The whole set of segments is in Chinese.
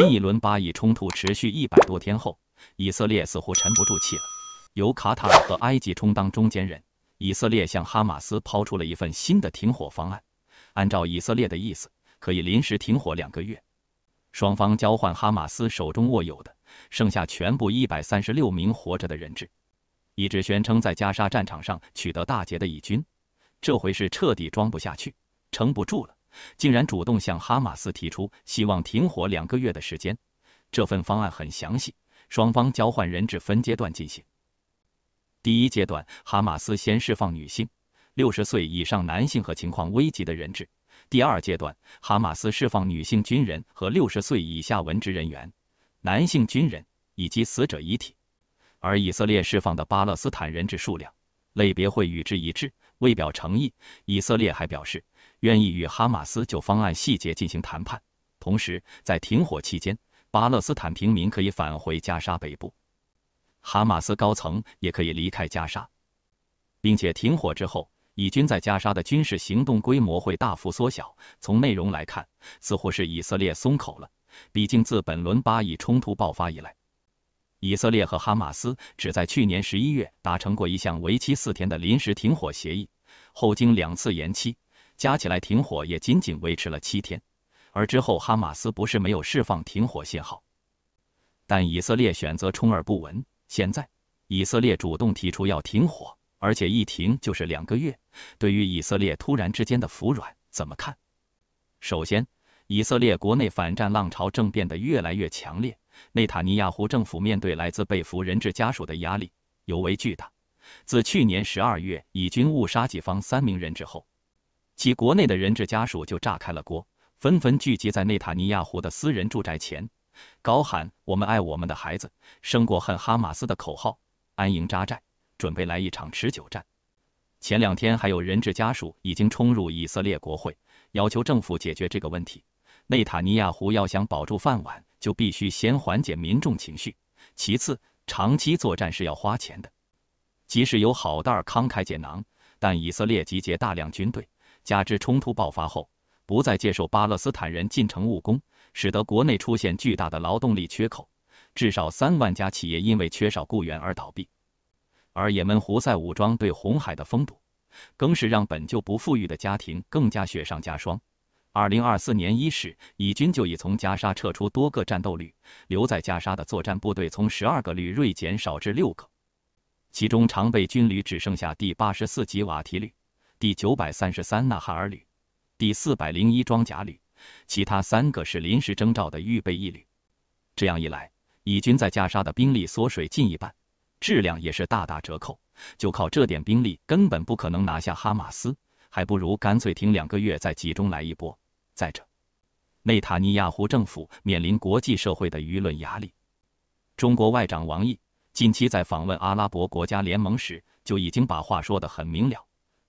新一轮巴以冲突持续一百多天后，以色列似乎沉不住气了。由卡塔尔和埃及充当中间人，以色列向哈马斯抛出了一份新的停火方案。按照以色列的意思，可以临时停火两个月，双方交换哈马斯手中握有的剩下全部一百三十六名活着的人质。一直宣称在加沙战场上取得大捷的以军，这回是彻底装不下去，撑不住了。竟然主动向哈马斯提出希望停火两个月的时间，这份方案很详细，双方交换人质分阶段进行。第一阶段，哈马斯先释放女性、六十岁以上男性和情况危急的人质；第二阶段，哈马斯释放女性军人和六十岁以下文职人员、男性军人以及死者遗体，而以色列释放的巴勒斯坦人质数量。类别会与之一致。为表诚意，以色列还表示愿意与哈马斯就方案细节进行谈判。同时，在停火期间，巴勒斯坦平民可以返回加沙北部，哈马斯高层也可以离开加沙，并且停火之后，以军在加沙的军事行动规模会大幅缩小。从内容来看，似乎是以色列松口了。毕竟，自本轮巴以冲突爆发以来，以色列和哈马斯只在去年十一月达成过一项为期四天的临时停火协议，后经两次延期，加起来停火也仅仅维持了七天。而之后哈马斯不是没有释放停火信号，但以色列选择充耳不闻。现在以色列主动提出要停火，而且一停就是两个月。对于以色列突然之间的服软，怎么看？首先，以色列国内反战浪潮正变得越来越强烈。内塔尼亚胡政府面对来自被俘人质家属的压力尤为巨大。自去年十二月以军误杀己方三名人质后，其国内的人质家属就炸开了锅，纷纷聚集在内塔尼亚胡的私人住宅前，高喊“我们爱我们的孩子，胜过恨哈马斯”的口号，安营扎寨，准备来一场持久战。前两天，还有人质家属已经冲入以色列国会，要求政府解决这个问题。内塔尼亚胡要想保住饭碗。就必须先缓解民众情绪。其次，长期作战是要花钱的。即使有好大儿慷慨解囊，但以色列集结大量军队，加之冲突爆发后不再接受巴勒斯坦人进城务工，使得国内出现巨大的劳动力缺口，至少三万家企业因为缺少雇员而倒闭。而也门胡塞武装对红海的封堵，更是让本就不富裕的家庭更加雪上加霜。二零二四年伊始，以军就已从加沙撤出多个战斗旅，留在加沙的作战部队从十二个旅锐减少至六个，其中常备军旅只剩下第八十四吉瓦提旅、第九百三十三纳哈尔旅、第四百零一装甲旅，其他三个是临时征召的预备役旅。这样一来，以军在加沙的兵力缩水近一半，质量也是大打折扣，就靠这点兵力，根本不可能拿下哈马斯。还不如干脆停两个月，再集中来一波。再者，内塔尼亚胡政府面临国际社会的舆论压力。中国外长王毅近期在访问阿拉伯国家联盟时，就已经把话说得很明了：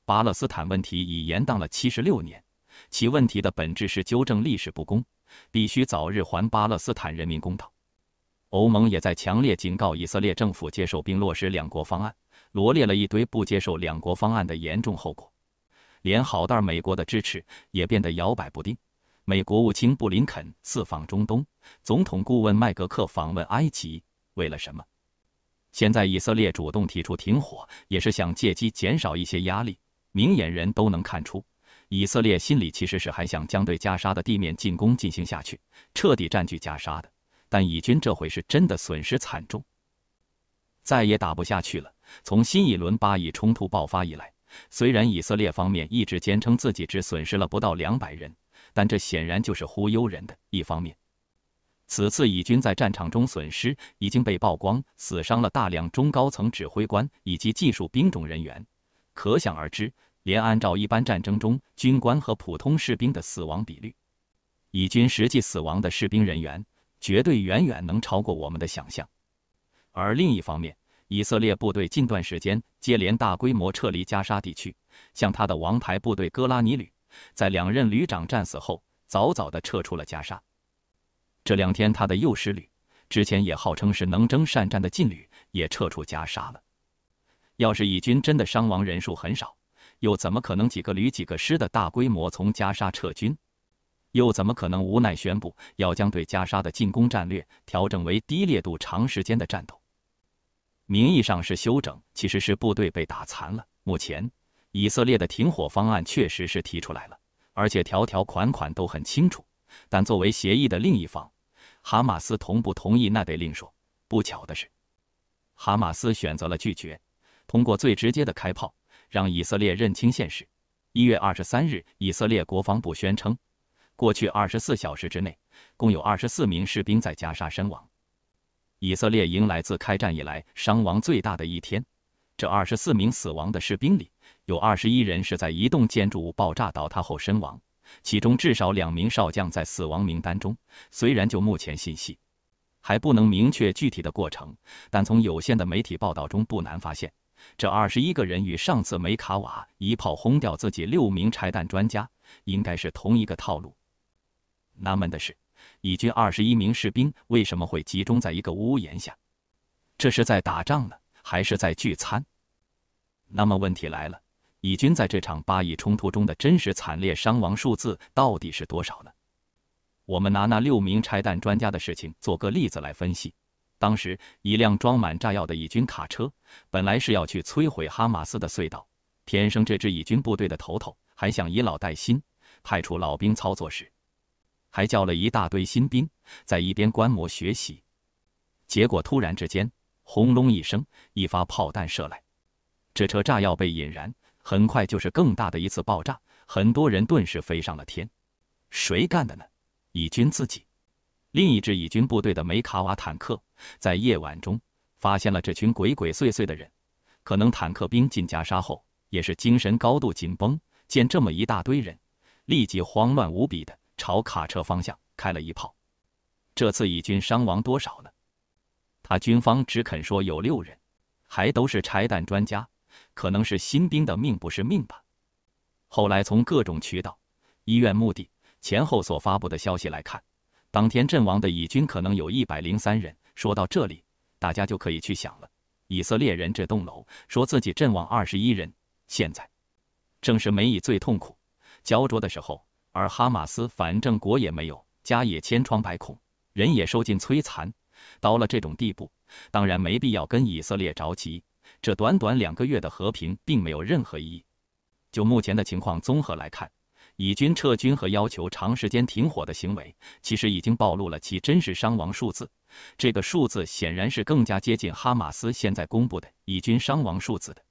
巴勒斯坦问题已延宕了七十六年，其问题的本质是纠正历史不公，必须早日还巴勒斯坦人民公道。欧盟也在强烈警告以色列政府接受并落实两国方案，罗列了一堆不接受两国方案的严重后果。连好大美国的支持也变得摇摆不定。美国务卿布林肯四访中东，总统顾问麦格克访问埃及，为了什么？现在以色列主动提出停火，也是想借机减少一些压力。明眼人都能看出，以色列心里其实是还想将对加沙的地面进攻进行下去，彻底占据加沙的。但以军这回是真的损失惨重，再也打不下去了。从新一轮巴以冲突爆发以来。虽然以色列方面一直坚称自己只损失了不到两百人，但这显然就是忽悠人的一方面。此次以军在战场中损失已经被曝光，死伤了大量中高层指挥官以及技术兵种人员，可想而知，连按照一般战争中军官和普通士兵的死亡比率，以军实际死亡的士兵人员绝对远远能超过我们的想象。而另一方面，以色列部队近段时间接连大规模撤离加沙地区，像他的王牌部队戈拉尼旅，在两任旅长战死后，早早地撤出了加沙。这两天，他的幼师旅之前也号称是能征善战的劲旅，也撤出加沙了。要是以军真的伤亡人数很少，又怎么可能几个旅、几个师的大规模从加沙撤军？又怎么可能无奈宣布要将对加沙的进攻战略调整为低烈度、长时间的战斗？名义上是休整，其实是部队被打残了。目前，以色列的停火方案确实是提出来了，而且条条款款都很清楚。但作为协议的另一方，哈马斯同不同意那得另说。不巧的是，哈马斯选择了拒绝，通过最直接的开炮，让以色列认清现实。一月二十三日，以色列国防部宣称，过去二十四小时之内，共有二十四名士兵在加沙身亡。以色列迎来自开战以来伤亡最大的一天。这二十四名死亡的士兵里，有二十一人是在一栋建筑物爆炸倒塌后身亡，其中至少两名少将在死亡名单中。虽然就目前信息还不能明确具体的过程，但从有限的媒体报道中不难发现，这二十一个人与上次梅卡瓦一炮轰掉自己六名拆弹专家，应该是同一个套路。纳闷的是。以军二十一名士兵为什么会集中在一个屋檐下？这是在打仗呢，还是在聚餐？那么问题来了，以军在这场巴以冲突中的真实惨烈伤亡数字到底是多少呢？我们拿那六名拆弹专家的事情做个例子来分析。当时一辆装满炸药的以军卡车本来是要去摧毁哈马斯的隧道，天生这支以军部队的头头还想以老带新，派出老兵操作时。还叫了一大堆新兵在一边观摩学习，结果突然之间，轰隆一声，一发炮弹射来，这车炸药被引燃，很快就是更大的一次爆炸，很多人顿时飞上了天。谁干的呢？以军自己。另一支以军部队的梅卡瓦坦克在夜晚中发现了这群鬼鬼祟祟的人，可能坦克兵进加沙后也是精神高度紧绷，见这么一大堆人，立即慌乱无比的。朝卡车方向开了一炮，这次以军伤亡多少呢？他军方只肯说有六人，还都是拆弹专家，可能是新兵的命不是命吧。后来从各种渠道、医院、墓地前后所发布的消息来看，当天阵亡的以军可能有一百零三人。说到这里，大家就可以去想了：以色列人这栋楼说自己阵亡二十一人，现在正是梅以最痛苦、焦灼的时候。而哈马斯反正国也没有，家也千疮百孔，人也受尽摧残，到了这种地步，当然没必要跟以色列着急。这短短两个月的和平并没有任何意义。就目前的情况综合来看，以军撤军和要求长时间停火的行为，其实已经暴露了其真实伤亡数字。这个数字显然是更加接近哈马斯现在公布的以军伤亡数字的。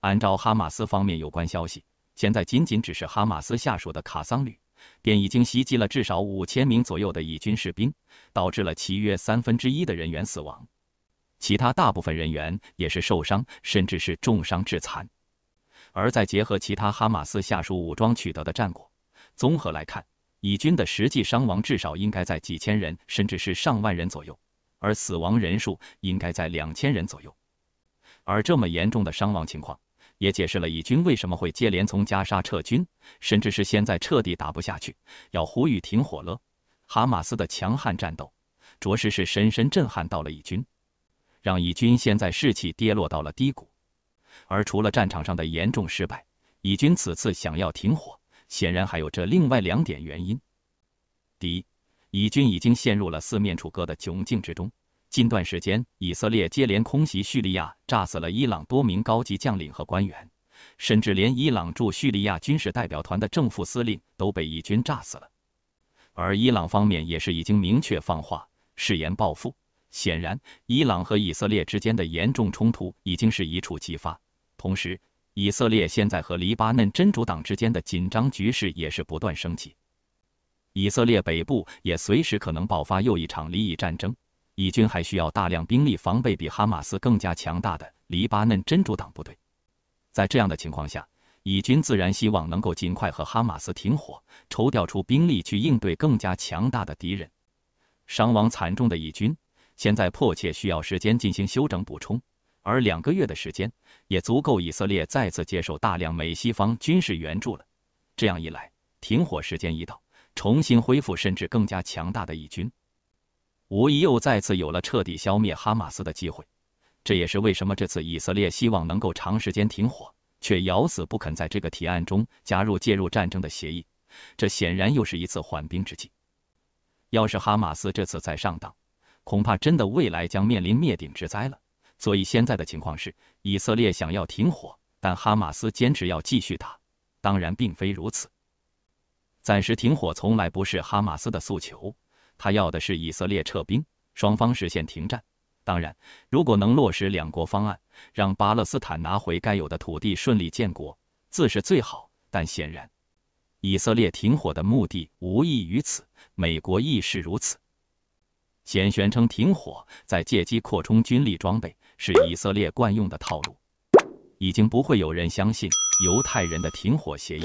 按照哈马斯方面有关消息。现在仅仅只是哈马斯下属的卡桑旅，便已经袭击了至少五千名左右的以军士兵，导致了其约三分之一的人员死亡，其他大部分人员也是受伤，甚至是重伤致残。而再结合其他哈马斯下属武装取得的战果，综合来看，以军的实际伤亡至少应该在几千人，甚至是上万人左右，而死亡人数应该在两千人左右。而这么严重的伤亡情况。也解释了以军为什么会接连从加沙撤军，甚至是现在彻底打不下去，要呼吁停火了。哈马斯的强悍战斗，着实是深深震撼到了以军，让以军现在士气跌落到了低谷。而除了战场上的严重失败，以军此次想要停火，显然还有这另外两点原因：第一，以军已经陷入了四面楚歌的窘境之中。近段时间，以色列接连空袭叙利亚，炸死了伊朗多名高级将领和官员，甚至连伊朗驻叙利亚军事代表团的正副司令都被以军炸死了。而伊朗方面也是已经明确放话，誓言报复。显然，伊朗和以色列之间的严重冲突已经是一触即发。同时，以色列现在和黎巴嫩真主党之间的紧张局势也是不断升级，以色列北部也随时可能爆发又一场利益战争。以军还需要大量兵力防备比哈马斯更加强大的黎巴嫩真主党部队。在这样的情况下，以军自然希望能够尽快和哈马斯停火，抽调出兵力去应对更加强大的敌人。伤亡惨重的以军现在迫切需要时间进行休整补充，而两个月的时间也足够以色列再次接受大量美西方军事援助了。这样一来，停火时间一到，重新恢复甚至更加强大的以军。无疑又再次有了彻底消灭哈马斯的机会，这也是为什么这次以色列希望能够长时间停火，却咬死不肯在这个提案中加入介入战争的协议。这显然又是一次缓兵之计。要是哈马斯这次再上当，恐怕真的未来将面临灭顶之灾了。所以现在的情况是，以色列想要停火，但哈马斯坚持要继续打。当然，并非如此，暂时停火从来不是哈马斯的诉求。他要的是以色列撤兵，双方实现停战。当然，如果能落实两国方案，让巴勒斯坦拿回该有的土地，顺利建国，自是最好。但显然，以色列停火的目的无异于此，美国亦是如此。先宣称停火，再借机扩充军力装备，是以色列惯用的套路。已经不会有人相信犹太人的停火协议。